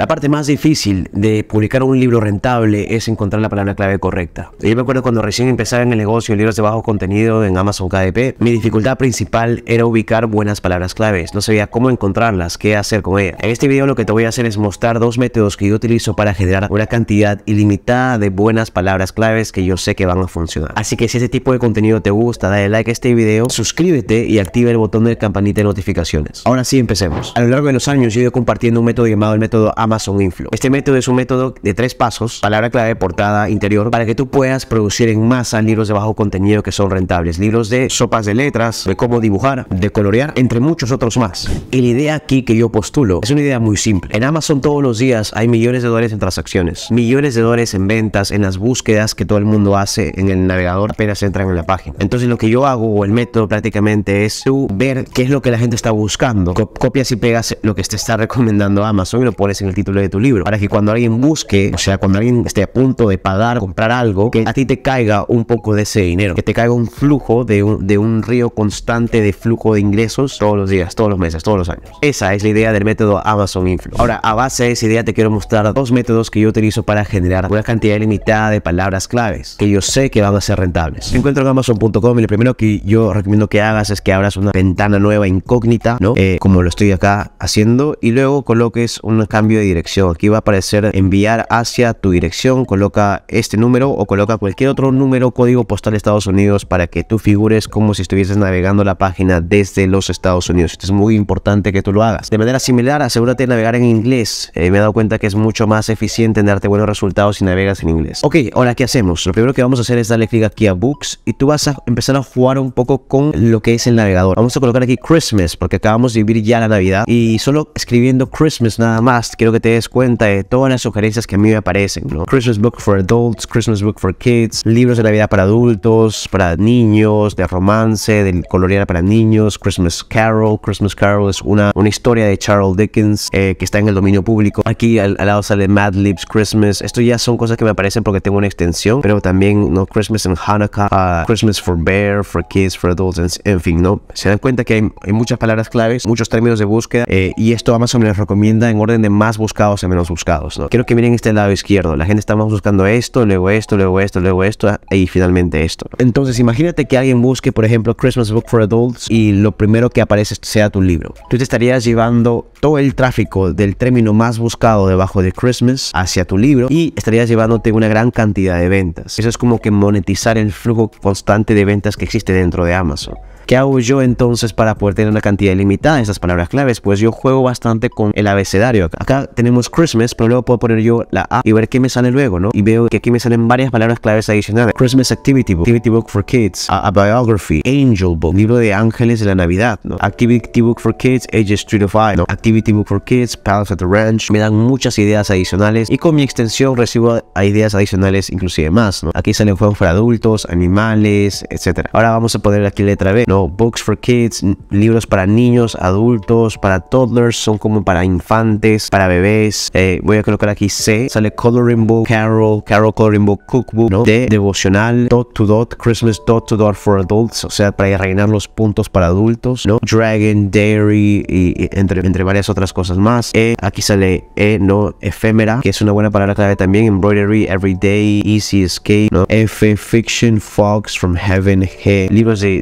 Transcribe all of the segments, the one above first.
La parte más difícil de publicar un libro rentable es encontrar la palabra clave correcta. Yo me acuerdo cuando recién empezaba en el negocio de libros de bajo contenido en Amazon KDP, mi dificultad principal era ubicar buenas palabras claves. No sabía cómo encontrarlas, qué hacer con ellas. En este video lo que te voy a hacer es mostrar dos métodos que yo utilizo para generar una cantidad ilimitada de buenas palabras claves que yo sé que van a funcionar. Así que si este tipo de contenido te gusta, dale like a este video, suscríbete y activa el botón de campanita de notificaciones. Ahora sí, empecemos. A lo largo de los años yo he ido compartiendo un método llamado el método Amazon Amazon influ Este método es un método de tres pasos, palabra clave, portada, interior, para que tú puedas producir en masa libros de bajo contenido que son rentables, libros de sopas de letras, de cómo dibujar, de colorear, entre muchos otros más. Y la idea aquí que yo postulo es una idea muy simple. En Amazon todos los días hay millones de dólares en transacciones, millones de dólares en ventas, en las búsquedas que todo el mundo hace en el navegador apenas entran en la página. Entonces lo que yo hago o el método prácticamente es tú ver qué es lo que la gente está buscando. Copias y pegas lo que te está recomendando Amazon y lo pones en el título de tu libro, para que cuando alguien busque, o sea, cuando alguien esté a punto de pagar, comprar algo, que a ti te caiga un poco de ese dinero, que te caiga un flujo de un, de un río constante de flujo de ingresos todos los días, todos los meses, todos los años. Esa es la idea del método Amazon Influx. Ahora, a base de esa idea te quiero mostrar dos métodos que yo utilizo para generar una cantidad limitada de palabras claves que yo sé que van a ser rentables. encuentro en Amazon.com y lo primero que yo recomiendo que hagas es que abras una ventana nueva incógnita, ¿no? Eh, como lo estoy acá haciendo, y luego coloques un cambio de dirección. Aquí va a aparecer enviar hacia tu dirección. Coloca este número o coloca cualquier otro número código postal de Estados Unidos para que tú figures como si estuvieses navegando la página desde los Estados Unidos. Esto es muy importante que tú lo hagas. De manera similar, asegúrate de navegar en inglés. Eh, me he dado cuenta que es mucho más eficiente en darte buenos resultados si navegas en inglés. Ok, ahora ¿qué hacemos? Lo primero que vamos a hacer es darle clic aquí a Books y tú vas a empezar a jugar un poco con lo que es el navegador. Vamos a colocar aquí Christmas porque acabamos de vivir ya la Navidad y solo escribiendo Christmas nada más, quiero que te des cuenta de todas las sugerencias que a mí me aparecen, ¿no? Christmas Book for Adults, Christmas Book for Kids, libros de la Vida para adultos, para niños, de romance, de colorear para niños, Christmas Carol. Christmas Carol es una, una historia de Charles Dickens eh, que está en el dominio público. Aquí al, lado sale Mad Libs Christmas. Esto ya son cosas que me aparecen porque tengo una extensión, pero también, ¿no? Christmas and Hanukkah, ah, Christmas for Bear, for Kids, for Adults, en, fin, ¿no? Se dan cuenta que hay, muchas palabras claves, muchos términos de búsqueda eh, y esto Amazon les recomienda en orden de más buscados a menos buscados, ¿no? Quiero que miren este lado izquierdo. La gente está buscando esto, luego esto, luego esto, luego esto ah, y finalmente esto. Entonces, imagínate que alguien busque, por ejemplo, Christmas Book for Adults y lo primero que aparece sea tu libro. Tú te estarías llevando todo el tráfico del término más buscado debajo de Christmas hacia tu libro y estarías llevándote una gran cantidad de ventas. Eso es como que monetizar el flujo constante de ventas que existe dentro de Amazon. ¿Qué hago yo entonces para poder tener una cantidad limitada de esas palabras claves? Pues yo juego bastante con el abecedario. Acá tenemos Christmas, pero luego puedo poner yo la A y ver qué me sale luego, ¿no? Y veo que aquí me salen varias palabras claves adicionales. Christmas Activity Book, Activity Book for Kids, a, Biography, Angel Book, libro de ángeles de la Navidad, ¿no? Activity Book for Kids, Ages 3 to 5, ¿no? Activity Book for Kids, Palace at the Ranch. Me dan muchas ideas adicionales y con mi extensión recibo ideas adicionales inclusive más, ¿no? Aquí salen juegos para adultos, animales, etc. Ahora vamos a poner aquí letra B, ¿no? books for kids, libros para niños, adultos, para toddlers, son como para infantes, para bebés. Eh, voy a colocar aquí C, sale Coloring Book, Carol, Carol Coloring Book, Cookbook, D, Devocional, Dot to Dot, Christmas Dot to Dot for Adults, o sea, para rellenar los puntos para adultos, ¿no? Dragon, Dairy y, entre, entre varias otras cosas más. E, aquí sale E, ¿no? Efémera, que es una buena palabra clave también, Embroidery, Everyday, Easy Escape, ¿no? F, Fiction, Fox, From Heaven, G, libros de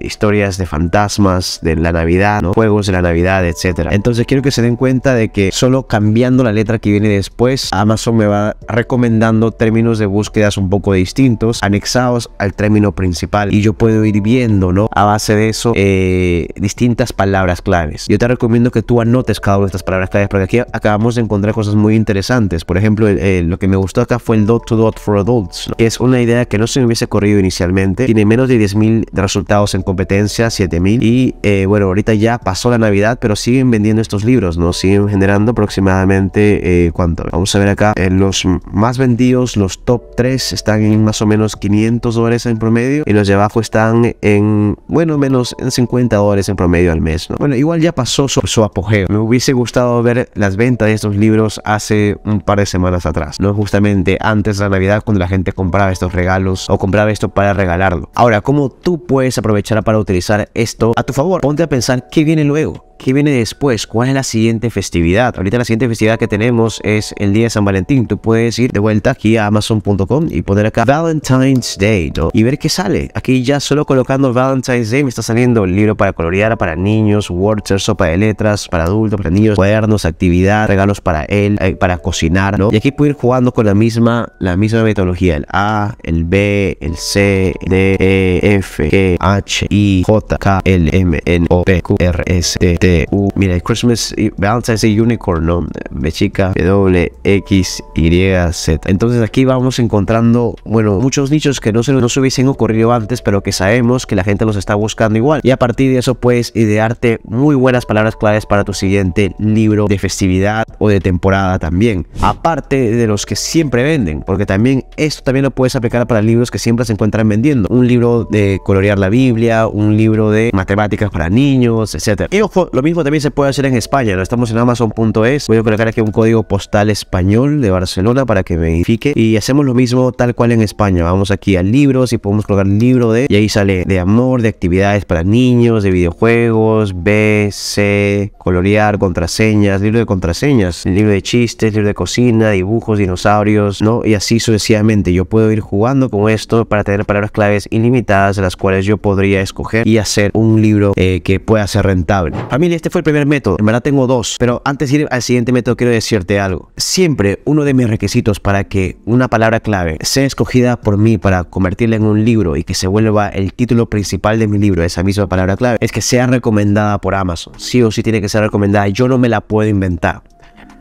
historias de fantasmas, de la Navidad, juegos de la Navidad, etcétera. Entonces quiero que se den cuenta de que solo cambiando la letra que viene después, Amazon me va recomendando términos de búsquedas un poco distintos, anexados al término principal. Y yo puedo ir viendo, ¿no? A base de eso, eh, distintas palabras claves. Yo te recomiendo que tú anotes cada una de estas palabras claves, porque aquí acabamos de encontrar cosas muy interesantes. Por ejemplo, lo que me gustó acá fue el dot to dot for adults, que es una idea que no se me hubiese corrido inicialmente. Tiene menos de 10.000 resultados en competencia, 7000. Y eh, bueno, ahorita ya pasó la Navidad, pero siguen vendiendo estos libros, ¿no? Siguen generando aproximadamente, eh, ¿cuánto? Vamos a ver acá, en eh, los más vendidos, los top 3 están en más o menos 500 dólares en promedio y los de abajo están en, bueno, menos en 50 dólares en promedio al mes, ¿no? Bueno, igual ya pasó su, su apogeo. Me hubiese gustado ver las ventas de estos libros hace un par de semanas atrás, ¿no? Justamente antes de la Navidad cuando la gente compraba estos regalos o compraba esto para regalarlo. Ahora, ¿cómo tú puedes aprovechar aprovechará para utilizar esto a tu favor. Ponte a pensar qué viene luego. ¿Qué viene después? ¿Cuál es la siguiente festividad? Ahorita la siguiente festividad que tenemos es el día de San Valentín. Tú puedes ir de vuelta aquí a amazon.com y poner acá Valentine's Day y ver qué sale. Aquí ya solo colocando Valentine's Day me está saliendo el libro para colorear, para niños, Word, sopa de letras, para adultos, para niños, cuadernos, actividad, regalos para él, eh, para cocinar, ¿no? Y aquí puedo ir jugando con la misma, la misma metodología, el A, el B, el C, D, E, F, G, H, I, J, K, L, M, N, O, P, Q, R, S, T, mira, Christmas Valentine's y Unicorn, ¿no? B chica, W, X, Y, Z. Entonces aquí vamos encontrando, bueno, muchos nichos que no se nos hubiesen ocurrido antes, pero que sabemos que la gente los está buscando igual. Y a partir de eso puedes idearte muy buenas palabras claves para tu siguiente libro de festividad o de temporada también. Aparte de los que siempre venden, porque también esto también lo puedes aplicar para libros que siempre se encuentran vendiendo. Un libro de colorear la Biblia, un libro de matemáticas para niños, etc. Y ojo, lo mismo también se puede hacer en España, ¿no? Estamos en Amazon.es, voy a colocar aquí un código postal español de Barcelona para que me identifique y hacemos lo mismo tal cual en España. Vamos aquí a libros y podemos colocar libro de y ahí sale de amor, de actividades para niños, de videojuegos, B, C, colorear, contraseñas, libro de contraseñas, libro de chistes, libro de cocina, dibujos, dinosaurios, ¿no? Y así sucesivamente. Yo puedo ir jugando con esto para tener palabras claves ilimitadas las cuales yo podría escoger y hacer un libro eh, que pueda ser rentable. A Familia, este fue el primer método. En verdad tengo dos, pero antes de ir al siguiente método quiero decirte algo. Siempre uno de mis requisitos para que una palabra clave sea escogida por mí para convertirla en un libro y que se vuelva el título principal de mi libro, esa misma palabra clave, es que sea recomendada por Amazon. Sí o sí tiene que ser recomendada. Yo no me la puedo inventar.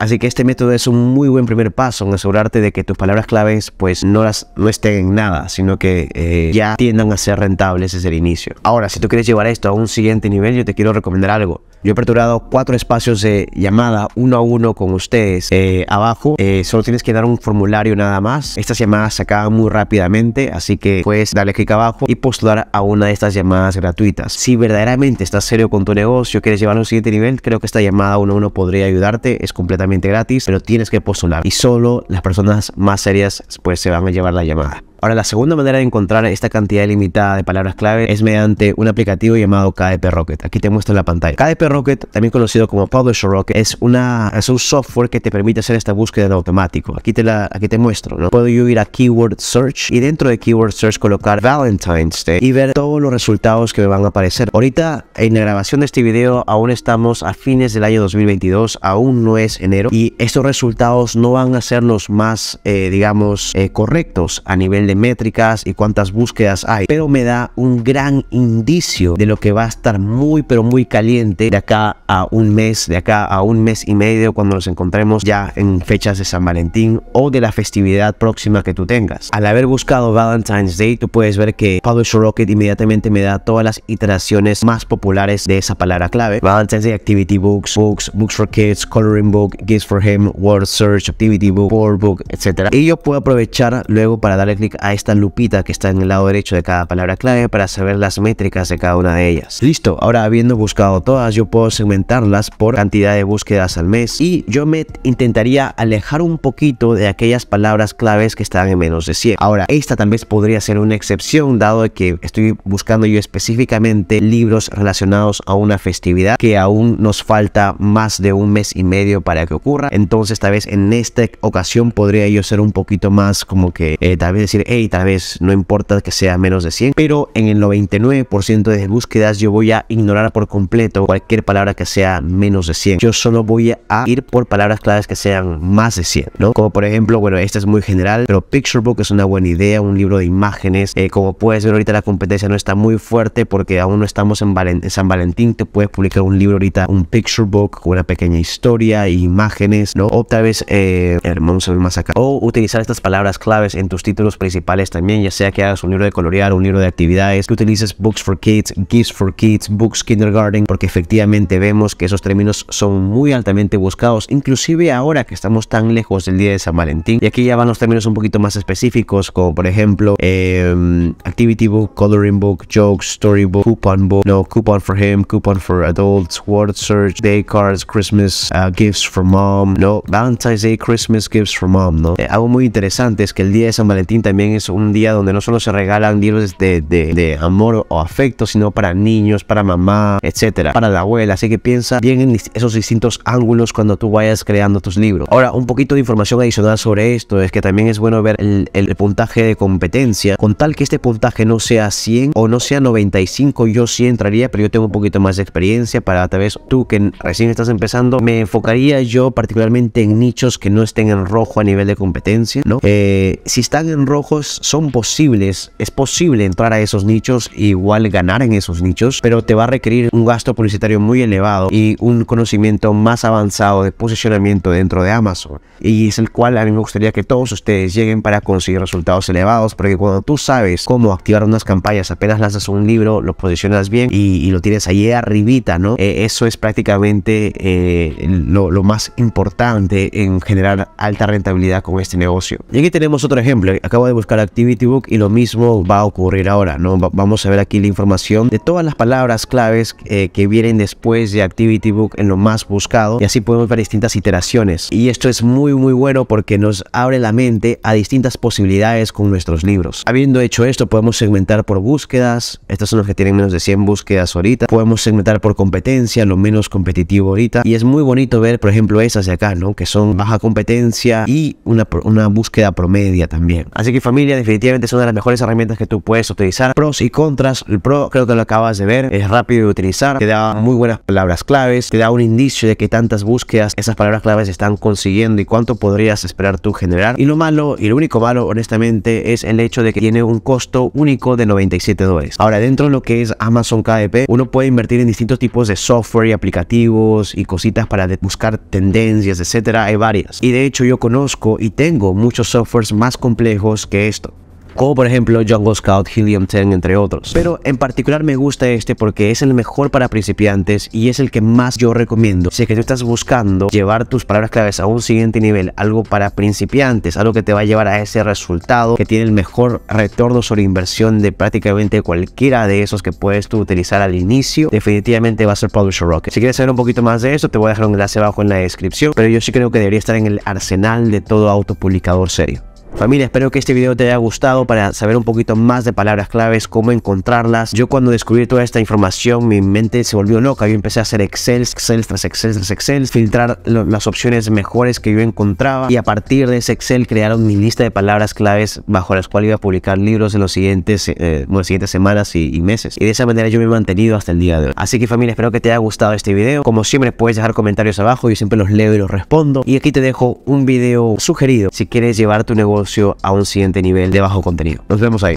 Así que este método es un muy buen primer paso en asegurarte de que tus palabras claves pues no las no estén en nada, sino que eh, ya tiendan a ser rentables desde el inicio. Ahora, si tú quieres llevar esto a un siguiente nivel, yo te quiero recomendar algo. Yo he aperturado cuatro espacios de llamada uno a uno con ustedes eh, abajo. Eh, solo tienes que dar un formulario nada más. Estas llamadas se acaban muy rápidamente, así que puedes darle clic abajo y postular a una de estas llamadas gratuitas. Si verdaderamente estás serio con tu negocio, quieres llevarlo a un siguiente nivel, creo que esta llamada uno a uno podría ayudarte. Es completamente gratis, pero tienes que postular y solo las personas más serias pues se van a llevar la llamada. Ahora, la segunda manera de encontrar esta cantidad limitada de palabras clave es mediante un aplicativo llamado KDP Rocket. Aquí te muestro en la pantalla. KDP Rocket, también conocido como Publisher Rocket, es, una, es un software que te permite hacer esta búsqueda en automático. Aquí te, la, aquí te muestro, Puedo yo ir a Keyword Search y dentro de Keyword Search colocar Valentine's Day y ver todos los resultados que me van a aparecer. Ahorita, en la grabación de este video, aún estamos a fines del año 2022, aún no es enero y estos resultados no van a ser los más, eh, digamos, eh, correctos a nivel de métricas y cuántas búsquedas hay, pero me da un gran indicio de lo que va a estar muy pero muy caliente de acá a un mes, de acá a un mes y medio cuando nos encontremos ya en fechas de San Valentín o de la festividad próxima que tú tengas. Al haber buscado Valentine's Day, tú puedes ver que Publisher Rocket inmediatamente me da todas las iteraciones más populares de esa palabra clave. Valentine's Day Activity Books, Books, Books for Kids, Coloring Book, Gifts for Him, Word Search, Activity Book, Board Book, etc. Y yo puedo aprovechar luego para darle clic a esta lupita que está en el lado derecho de cada palabra clave para saber las métricas de cada una de ellas. Listo, ahora habiendo buscado todas, yo puedo segmentarlas por cantidad de búsquedas al mes y yo me intentaría alejar un poquito de aquellas palabras claves que están en menos de 100. Ahora, esta tal vez podría ser una excepción dado que estoy buscando yo específicamente libros relacionados a una festividad que aún nos falta más de un mes y medio para que ocurra. Entonces, tal vez en esta ocasión podría yo ser un poquito más como que eh, tal vez decir y tal vez no importa que sea menos de 100, pero en el 99% de búsquedas yo voy a ignorar por completo cualquier palabra que sea menos de 100. Yo solo voy a ir por palabras claves que sean más de 100, ¿no? Como por ejemplo, bueno, esta es muy general, pero picture book es una buena idea, un libro de imágenes. Eh, como puedes ver ahorita la competencia no está muy fuerte porque aún no estamos en, San Valentín, te puedes publicar un libro ahorita, un picture book con una pequeña historia, imágenes, ¿no? O tal vez, eh, vamos a ver más acá, o utilizar estas palabras claves en tus títulos principales también, ya sea que hagas un libro de colorear, un libro de actividades, que utilices Books for Kids, Gifts for Kids, Books Kindergarten, porque efectivamente vemos que esos términos son muy altamente buscados, inclusive ahora que estamos tan lejos del día de San Valentín. Y aquí ya van los términos un poquito más específicos, como por ejemplo, em, Activity Book, Coloring Book, Jokes, story book, Coupon Book, no, Coupon for Him, Coupon for Adults, Word Search, Day Cards, Christmas, uh, Gifts for Mom, no, Valentine's Day, Christmas Gifts for Mom, no. Eh, algo muy interesante es que el día de San Valentín también es un día donde no solo se regalan libros de, amor o afecto, sino para niños, para mamá, etcétera, para la abuela. Así que piensa bien en esos distintos ángulos cuando tú vayas creando tus libros. Ahora, un poquito de información adicional sobre esto es que también es bueno ver el, puntaje de competencia, con tal que este puntaje no sea 100 o no sea 95, yo sí entraría, pero yo tengo un poquito más de experiencia para tal vez tú que recién estás empezando, me enfocaría yo particularmente en nichos que no estén en rojo a nivel de competencia, ¿no? Eh, si están en rojo, son posibles, es posible entrar a esos nichos e igual ganar en esos nichos, pero te va a requerir un gasto publicitario muy elevado y un conocimiento más avanzado de posicionamiento dentro de Amazon. Y es el cual a mí me gustaría que todos ustedes lleguen para conseguir resultados elevados, porque cuando tú sabes cómo activar unas campañas, apenas lanzas un libro, lo posicionas bien y, lo tienes ahí arribita, ¿no? E, eso es prácticamente eh, lo, lo más importante en generar alta rentabilidad con este negocio. Y aquí tenemos otro ejemplo, acabo de buscar Activity Book y lo mismo va a ocurrir ahora, ¿no? vamos a ver aquí la información de todas las palabras claves eh, que vienen después de Activity Book en lo más buscado y así podemos ver distintas iteraciones. Y esto es muy muy bueno porque nos abre la mente a distintas posibilidades con nuestros libros. Habiendo hecho esto podemos segmentar por búsquedas, estos son los que tienen menos de 100 búsquedas ahorita, podemos segmentar por competencia, lo menos competitivo ahorita y es muy bonito ver por ejemplo esas de acá, ¿no? Que son baja competencia y una, una búsqueda promedia también. Así que familia definitivamente es una de las mejores herramientas que tú puedes utilizar. Pros y contras. El pro creo que lo acabas de ver. Es rápido de utilizar. Te da muy buenas palabras claves. Te da un indicio de que tantas búsquedas esas palabras claves están consiguiendo y cuánto podrías esperar tú generar. Y lo malo, y lo único malo honestamente es el hecho de que tiene un costo único de 97 dólares. Ahora dentro de lo que es Amazon KDP, uno puede invertir en distintos tipos de software y aplicativos y cositas para buscar tendencias, etcétera. Hay varias. Y de hecho yo conozco y tengo muchos softwares más complejos que esto como por ejemplo Jungle Scout, Helium 10, entre otros. Pero en particular me gusta este porque es el mejor para principiantes y es el que más yo recomiendo. Si es que tú estás buscando llevar tus palabras claves a un siguiente nivel, algo para principiantes, algo que te va a llevar a ese resultado que tiene el mejor retorno sobre inversión de prácticamente cualquiera de esos que puedes tú utilizar al inicio, definitivamente va a ser Publisher Rocket. Si quieres saber un poquito más de esto te voy a dejar un enlace abajo en la descripción, pero yo sí creo que debería estar en el arsenal de todo autopublicador serio. Familia, espero que este video te haya gustado para saber un poquito más de palabras claves, cómo encontrarlas. Yo cuando descubrí toda esta información, mi mente se volvió loca. Yo empecé a hacer Excel, Excel tras Excel tras Excel, filtrar las opciones mejores que yo encontraba y a partir de ese Excel crearon mi lista de palabras claves bajo las cuales iba a publicar libros en los siguientes, eh, siguientes semanas y, y, meses. Y de esa manera yo me he mantenido hasta el día de hoy. Así que familia, espero que te haya gustado este video. Como siempre puedes dejar comentarios abajo, yo siempre los leo y los respondo. Y aquí te dejo un video sugerido si quieres llevar tu negocio a un siguiente nivel de bajo contenido. Nos vemos ahí.